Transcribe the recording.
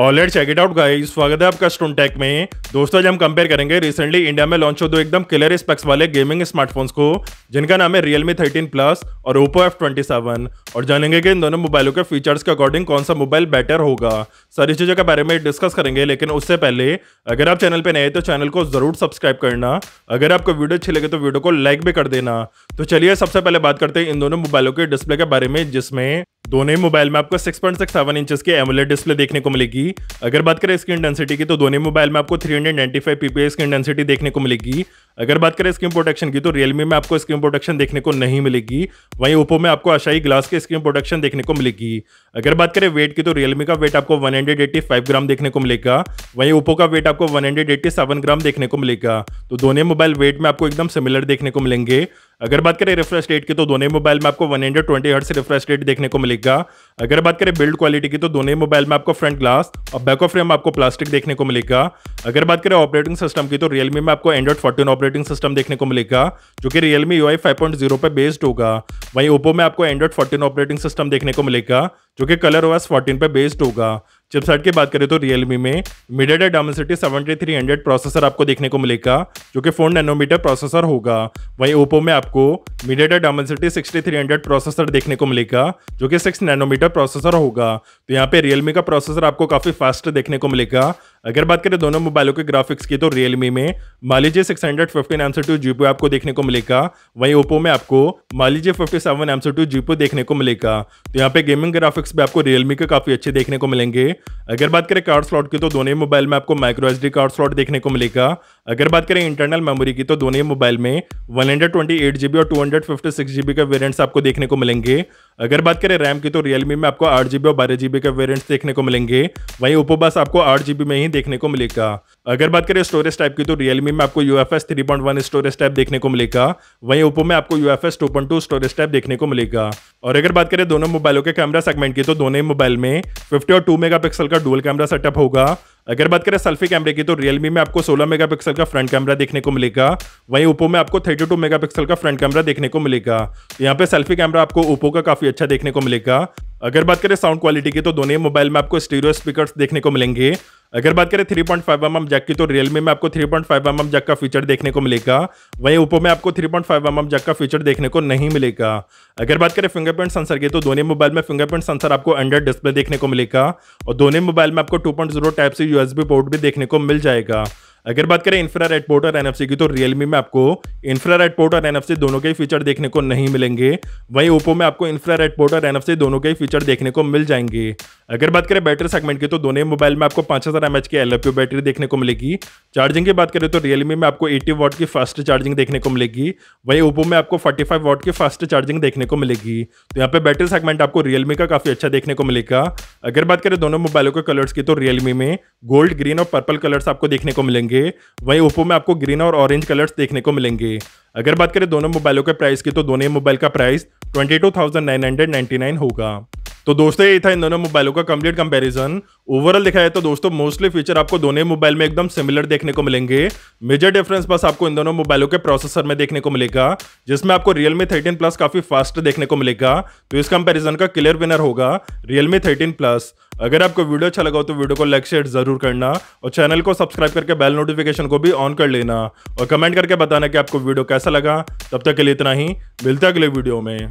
already check it out guys स्वागत है आपका स्टोन टेक में दोस्तों आज हम कंपेयर करेंगे रिसेंटली इंडिया में लॉन्च हो दो एकदम क्लियर स्पेक्स वाले गेमिंग स्मार्टफोन्स को जिनका नाम है रियलमी 13 प्लस और ट्वेंटी F27 और जानेंगे कि इन दोनों मोबाइलों के फीचर्स के अकॉर्डिंग कौन सा मोबाइल बेटर होगा सारी चीज़ों के बारे में डिस्कस करेंगे लेकिन उससे पहले अगर आप चैनल पर नए तो चैनल को ज़रूर सब्सक्राइब करना अगर आपको वीडियो अच्छी लगे तो वीडियो को लाइक भी कर देना तो चलिए सबसे पहले बात करते हैं इन दोनों मोबाइलों के डिस्प्ले के बारे में जिसमें दोनों ही मोबाइल में आपको सिक्स पॉइंट सिक्स सेवन की एमुलेट डिस्प्ले देखने को मिलेगी अगर बात करें स्क्रीन डेंसिटी की तो दोनों मोबाइल में आपको three hundred ninety five PPI screen density देखने को मिलेगी अगर बात करें स्क्रीन प्रोटेक्शन की तो रियलमी में आपको स्क्रीन प्रोटेक्शन देखने को नहीं मिलेगी वहीं ओप्पो में आपको आशाई ग्लास की स्क्रीन प्रोटेक्शन देखने को मिलेगी अगर बात करें वेट की तो रियलमी का वेट आपको one hundred eighty five gram देखने को मिलेगा वहीं ओप्पो का वेट आपको one hundred eighty seven gram देखने को मिलेगा तो दोनों मोबाइल वेट में आपको एकदम सिमिलर देखने को मिलेंगे अगर बात करें रिफ्रेश रेट की तो दोनों मोबाइल में आपको 120 hundred twenty hertz refresh rate देखने को मिलेगा अगर बात करें बिल्ड क्वालिटी की तो दोनों मोबाइल में आपको फ्रंट ग्लास और बैक ऑफ फ्रेम आपको प्लास्टिक देखने को मिलेगा अगर बात करें ऑपरेटिंग सिस्टम की तो रियलमी में आपको एंड्रॉइड फोर्टीन ऑपरेटिंग सिस्टम देखने को मिलेगा जो कि रियलमी यू आई पर बेस्ड होगा वहीं ओप्पो में आपको एंड्रॉइड फोर्टीन ऑपरेटिंग सिस्टम देखने को मिलेगा जो कि कलर ओ एस पे बेस्ड होगा चिपसेट की बात करें तो रियलमी में MediaTek Dimensity seventy three hundred processor आपको देखने को मिलेगा जो कि फोर नैनोमीटर प्रोसेसर होगा वहीं ओप्पो में आपको MediaTek Dimensity sixty three hundred processor देखने को मिलेगा जो कि सिक्स नैनोमीटर प्रोसेसर होगा तो यहाँ पे रियलमी का प्रोसेसर आपको काफ़ी फास्ट देखने को मिलेगा अगर बात करें दोनों मोबाइलों के ग्राफिक्स की तो रियलमी में मान लीजिए six hundred fifteen M two GPU आपको देखने को मिलेगा वहीं ओप्पो में आपको मान लीजिए fifty seven M two GPU देखने को मिलेगा तो यहाँ पे गेमिंग ग्राफिक्स भी आपको रियलमी के काफी अच्छे देखने को मिलेंगे अगर बात करें कार्ड स्लॉट की तो दोनों ही मोबाइल में आपको माइक्रो एच कार्ड स्लॉट देखने को मिलेगा अगर बात करें इंटरनल मेमोरी की तो दोनों ही मोबाइल में one hundred twenty eight GB और two hundred fifty six GB के वेरियंट्स आपको देखने को मिलेंगे अगर बात करें रैम की तो रियलमी में आपको आठ जीबी और बारह जीबी के वेरियंट्स देखने को मिलेंगे वहीं ओप्पो बस आपको आठ जीबी में ही देखने को मिलेगा अगर बात करें स्टोरेज टाइप की तो रियलमी में आपको U F S three point one storage type देखने को मिलेगा वहीं ओप्पो में आपको U F S two point two storage type देखने को मिलेगा और अगर बात करें दोनों मोबाइलों के कैमरा सेगमेंट की तो दोनों ही मोबाइल में फिफ्टी और टू मेगा पिक्सल का डुअल कैमरा सेटअप होगा अगर बात करें सेल्फी कैमरे की तो रियलमी में आपको 16 मेगापिक्सल का फ्रंट कैमरा देखने को मिलेगा वहीं ओप्पो में आपको 32 मेगापिक्सल का फ्रंट कैमरा देखने को मिलेगा तो यहाँ पे सेल्फी कैमरा आपको ओप्पो का काफी अच्छा देखने को मिलेगा अगर बात करें साउंड क्वालिटी की तो दोनों मोबाइल में आपको स्टीरियो स्पीकर्स देखने को मिलेंगे अगर बात करें 3.5 पॉइंट mm जैक की तो रियलमी में आपको 3.5 पॉइंट mm जैक का फीचर देखने को मिलेगा वहीं ओप्पो में आपको 3.5 पॉइंट mm जैक का फीचर देखने को नहीं मिलेगा अगर बात करें फिंगरप्रिंट सेंसर की तो दोनों मोबाइल में फिंगरप्रिंट सेंसर आपको अंडर डिस्प्ले देखने को मिलेगा और दोनों मोबाइल में आपको two point zero type C USB port भी देखने को मिल जाएगा अगर बात करें रेड पोर्ट और एन की तो रियलमी में आपको रेड पोर्ट और एन दोनों के फीचर देखने को नहीं मिलेंगे वहीं ओप्पो में आपको रेड पोर्ट और एन दोनों के फीचर देखने को मिल जाएंगे अगर बात करें बैटरी सेगमेंट की तो दोनों ही मोबाइल में आपको पाँच हज़ार एम एच की एल बैटरी देखने को मिलेगी चार्जिंग की बात करें तो रियलमी में आपको एटी वॉट की फास्ट चार्जिंग देखने को मिलेगी वहीं ओप्पो में आपको फोर्टी फाइव वाट की फास्ट चार्जिंग देखने को मिलेगी तो यहाँ पे बैटरी सेगमेंट आपको रियलमी का काफ़ी अच्छा देखने को मिलेगा अगर बात करें दोनों मोबाइलों के कलर्स की तो रियलमी में गोल्ड ग्रीन और पर्पल कलर्स आपको देखने को मिलेंगे मिलेंगे वहीं ओप्पो में आपको ग्रीन और ऑरेंज कलर्स देखने को मिलेंगे अगर बात करें दोनों मोबाइलों के प्राइस की तो दोनों मोबाइल का प्राइस ट्वेंटी होगा तो दोस्तों ये था इन दोनों मोबाइलों का कंप्लीट कंपैरिजन ओवरऑल देखा जाए तो दोस्तों मोस्टली फीचर आपको दोनों मोबाइल में एकदम सिमिलर देखने को मिलेंगे मेजर डिफरेंस बस आपको इन दोनों मोबाइलों के प्रोसेसर में देखने को मिलेगा जिसमें आपको रियलमी थर्टीन प्लस काफी फास्ट देखने को मिलेगा तो इस कंपेरिजन का क्लियर विनर होगा रियलमी थर्टीन प्लस अगर आपको वीडियो अच्छा लगा हो तो वीडियो को लाइक शेयर जरूर करना और चैनल को सब्सक्राइब करके बेल नोटिफिकेशन को भी ऑन कर लेना और कमेंट करके बताना कि आपको वीडियो कैसा लगा तब तक के लिए इतना ही मिलता अगले वीडियो में